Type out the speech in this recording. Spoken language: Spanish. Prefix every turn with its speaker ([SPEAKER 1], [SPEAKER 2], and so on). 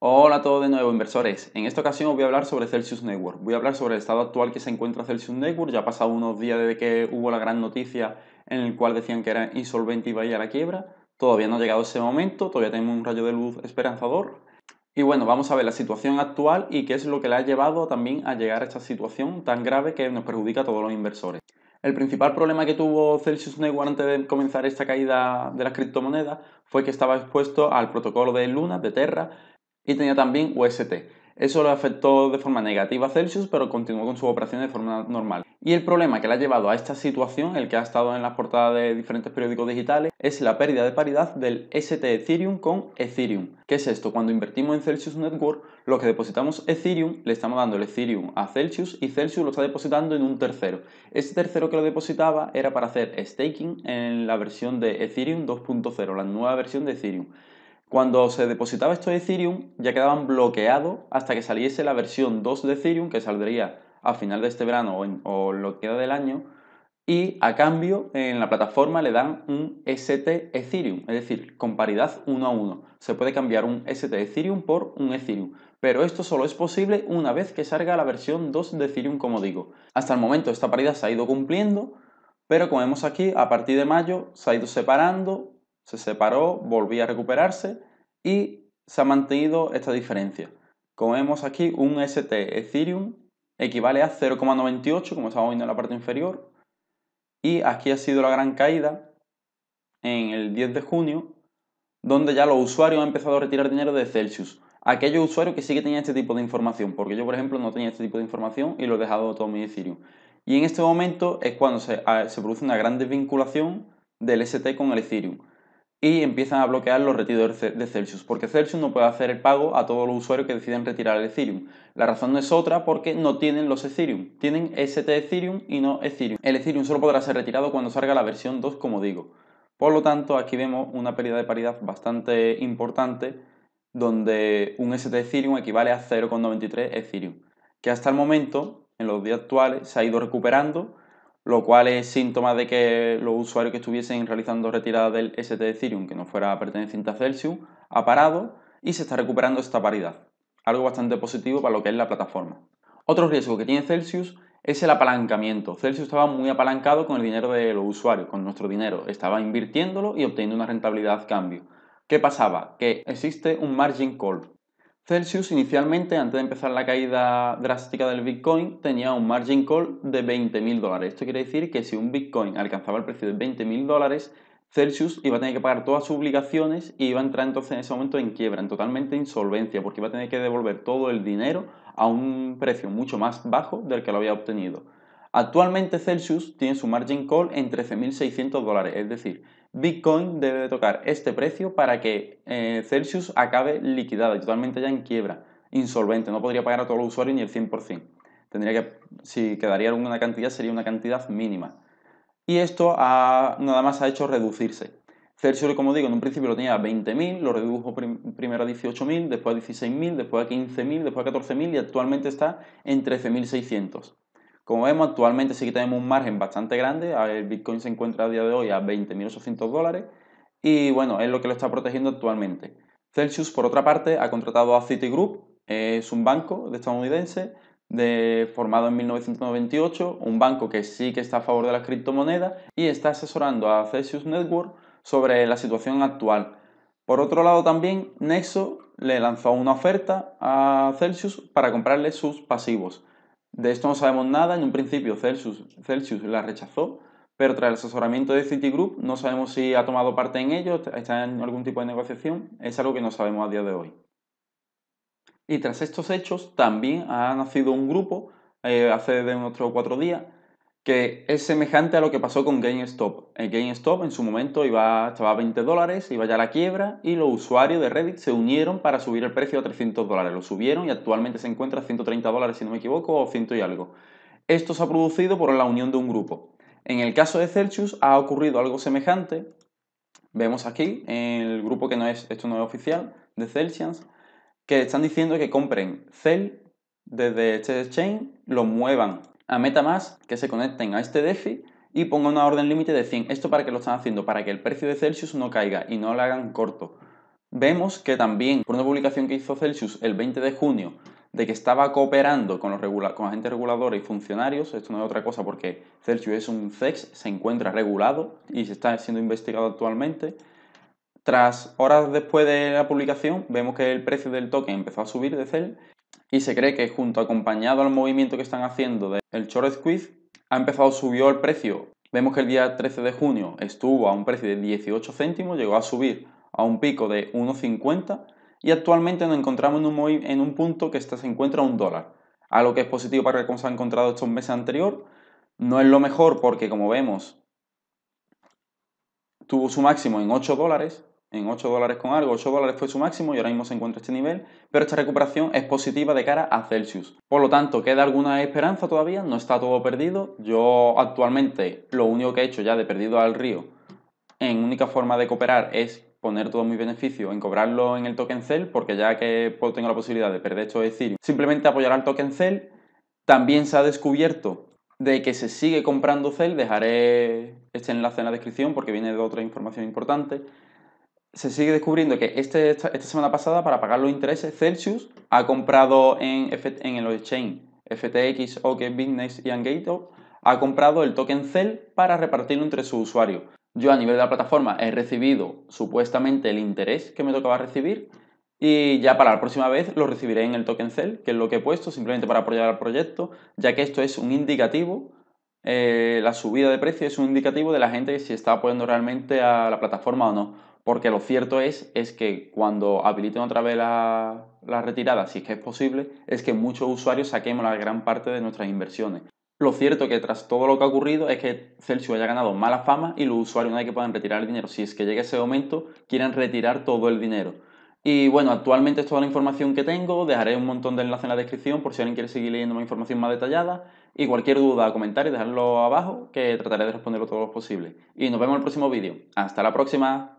[SPEAKER 1] Hola a todos de nuevo inversores, en esta ocasión os voy a hablar sobre Celsius Network, voy a hablar sobre el estado actual que se encuentra Celsius Network, ya ha pasado unos días desde que hubo la gran noticia en el cual decían que era insolvente y iba a a la quiebra, todavía no ha llegado ese momento, todavía tenemos un rayo de luz esperanzador, y bueno, vamos a ver la situación actual y qué es lo que le ha llevado también a llegar a esta situación tan grave que nos perjudica a todos los inversores. El principal problema que tuvo Celsius Network antes de comenzar esta caída de las criptomonedas fue que estaba expuesto al protocolo de Luna, de Terra, y tenía también UST. Eso lo afectó de forma negativa a Celsius, pero continuó con su operación de forma normal. Y el problema que le ha llevado a esta situación, el que ha estado en las portadas de diferentes periódicos digitales, es la pérdida de paridad del ST Ethereum con Ethereum. ¿Qué es esto? Cuando invertimos en Celsius Network, lo que depositamos Ethereum, le estamos dando el Ethereum a Celsius y Celsius lo está depositando en un tercero. Este tercero que lo depositaba era para hacer staking en la versión de Ethereum 2.0, la nueva versión de Ethereum. Cuando se depositaba esto de Ethereum, ya quedaban bloqueados hasta que saliese la versión 2 de Ethereum, que saldría a final de este verano o, lo que queda del año, y a cambio en la plataforma le dan un ST Ethereum, es decir, con paridad 1 a 1. Se puede cambiar un ST Ethereum por un Ethereum, pero esto solo es posible una vez que salga la versión 2 de Ethereum, como digo. Hasta el momento esta paridad se ha ido cumpliendo, pero como vemos aquí, a partir de mayo se ha ido separando se separó, volvía a recuperarse y se ha mantenido esta diferencia. Como vemos aquí, un ST Ethereum equivale a 0,98, como estamos viendo en la parte inferior, y aquí ha sido la gran caída en el 10 de junio, donde ya los usuarios han empezado a retirar dinero de Celsius. Aquellos usuarios que sí que tenían este tipo de información, porque yo, por ejemplo, no tenía este tipo de información y lo he dejado todo mi Ethereum. Y en este momento es cuando se, ah, se produce una gran desvinculación del ST con el Ethereum y empiezan a bloquear los retiros de Celsius, porque Celsius no puede hacer el pago a todos los usuarios que deciden retirar el Ethereum. La razón no es otra porque no tienen los Ethereum, tienen ST Ethereum y no Ethereum. El Ethereum solo podrá ser retirado cuando salga la versión 2, como digo. Por lo tanto, aquí vemos una pérdida de paridad bastante importante, donde un ST Ethereum equivale a 0,93 Ethereum, que hasta el momento, en los días actuales, se ha ido recuperando lo cual es síntoma de que los usuarios que estuviesen realizando retirada del ST Ethereum, que no fuera perteneciente a Celsius, ha parado y se está recuperando esta paridad, algo bastante positivo para lo que es la plataforma. Otro riesgo que tiene Celsius es el apalancamiento. Celsius estaba muy apalancado con el dinero de los usuarios, con nuestro dinero, estaba invirtiéndolo y obteniendo una rentabilidad cambio. ¿Qué pasaba? Que existe un margin call, Celsius inicialmente, antes de empezar la caída drástica del Bitcoin, tenía un margin call de 20.000 dólares. Esto quiere decir que si un Bitcoin alcanzaba el precio de 20.000 dólares, Celsius iba a tener que pagar todas sus obligaciones y iba a entrar entonces en ese momento en quiebra, en totalmente insolvencia, porque iba a tener que devolver todo el dinero a un precio mucho más bajo del que lo había obtenido. Actualmente Celsius tiene su margin call en 13.600 dólares, es decir, Bitcoin debe tocar este precio para que eh, Celsius acabe liquidada totalmente ya en quiebra, insolvente. No podría pagar a todos los usuarios ni el 100%. que, si quedaría alguna cantidad, sería una cantidad mínima. Y esto nada más ha hecho reducirse. Celsius, como digo, en un principio lo tenía a 20.000, lo redujo primero a 18.000, después a 16.000, después a 15.000, después a 14.000 y actualmente está en 13.600. Como vemos, actualmente sí que tenemos un margen bastante grande. El Bitcoin se encuentra a día de hoy a 20.800 dólares y bueno, es lo que lo está protegiendo actualmente. Celsius, por otra parte, ha contratado a Citigroup, es un banco estadounidense formado en 1998, un banco que sí que está a favor de las criptomonedas y está asesorando a Celsius Network sobre la situación actual. Por otro lado, también Nexo le lanzó una oferta a Celsius para comprarle sus pasivos. De esto no sabemos nada. En un principio Celsius, Celsius la rechazó, pero tras el asesoramiento de Citigroup no sabemos si ha tomado parte en ello, está en algún tipo de negociación. Es algo que no sabemos a día de hoy. Y tras estos hechos también ha nacido un grupo eh, hace de unos 3 o 4 días que es semejante a lo que pasó con GameStop. En eh, GameStop en su momento iba, estaba a 20 dólares, iba ya a la quiebra y los usuarios de Reddit se unieron para subir el precio a 300 dólares. Lo subieron y actualmente se encuentra a 130 dólares, si no me equivoco, o 100 y algo. Esto se ha producido por la unión de un grupo. En el caso de Celsius ha ocurrido algo semejante. Vemos aquí en el grupo que no es, esto no es oficial, de Celsius, que están diciendo que compren Cel desde este exchange, lo muevan a más que se conecten a este DeFi y ponga una orden límite de 100. Esto para que lo están haciendo, para que el precio de Celsius no caiga y no lo hagan corto. Vemos que también, por una publicación que hizo Celsius el 20 de junio, de que estaba cooperando con, los con agentes reguladores y funcionarios, esto no es otra cosa porque Celsius es un CEX, se encuentra regulado y se está siendo investigado actualmente. Tras horas después de la publicación, vemos que el precio del token empezó a subir de Cel y se cree que junto acompañado al movimiento que están haciendo del de short ha empezado, subió el precio. Vemos que el día 13 de junio estuvo a un precio de 18 céntimos, llegó a subir a un pico de 1,50 y actualmente nos encontramos en un, en un punto que se encuentra a un dólar, a lo que es positivo para que se ha encontrado estos meses anterior. No es lo mejor porque como vemos tuvo su máximo en 8 dólares en 8 dólares con algo, 8 dólares fue su máximo y ahora mismo se encuentra este nivel, pero esta recuperación es positiva de cara a Celsius. Por lo tanto, queda alguna esperanza todavía, no está todo perdido. Yo actualmente lo único que he hecho ya de perdido al río, en única forma de cooperar es poner todo mi beneficio en cobrarlo en el token Cell, porque ya que pues, tengo la posibilidad de perder esto de decir simplemente apoyar al token Cell. También se ha descubierto de que se sigue comprando Cell, dejaré este enlace en la descripción porque viene de otra información importante se sigue descubriendo que este, esta, semana pasada, para pagar los intereses, Celsius ha comprado en, en el exchange FTX, OK Business y Angato, ha comprado el token CEL para repartirlo entre sus usuarios. Yo a nivel de la plataforma he recibido supuestamente el interés que me tocaba recibir y ya para la próxima vez lo recibiré en el token CEL, que es lo que he puesto simplemente para apoyar al proyecto, ya que esto es un indicativo eh, la subida de precio es un indicativo de la gente si está apoyando realmente a la plataforma o no. Porque lo cierto es, es que cuando habiliten otra vez la, retirada, si es que es posible, es que muchos usuarios saquemos la gran parte de nuestras inversiones. Lo cierto que tras todo lo que ha ocurrido es que Celsius haya ganado mala fama y los usuarios no hay que puedan retirar el dinero, si es que llega ese momento, quieran retirar todo el dinero. Y bueno, actualmente es toda la información que tengo, dejaré un montón de enlaces en la descripción por si alguien quiere seguir leyendo más información más detallada y cualquier duda comentario dejarlo abajo que trataré de responderlo todo lo posible. Y nos vemos en el próximo vídeo. Hasta la próxima.